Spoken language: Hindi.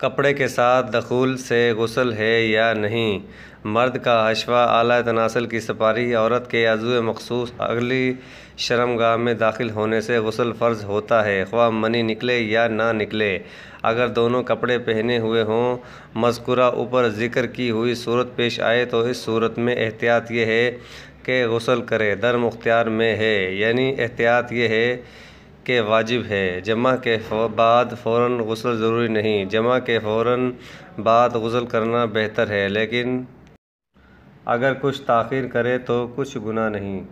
कपड़े के साथ दख़ूल से गसल है या नहीं मर्द का हशवा आला तनासल की सपारी औरत के अजू मखसूस अगली शर्मगाह में दाखिल होने से गसल फ़र्ज होता है ख्वा मनी निकले या ना निकले अगर दोनों कपड़े पहने हुए हों मजकूरा ऊपर ज़िक्र की हुई सूरत पेश आए तो इस सूरत में एहतियात ये है कि गसल करे दर मुख्तियार में है यानी एहतियात ये है के वाजिब है जमा के बाद फ़ौर गसल ज़रूरी नहीं जमा के फ़ौर बाद गसल करना बेहतर है लेकिन अगर कुछ तखिर करे तो कुछ गुना नहीं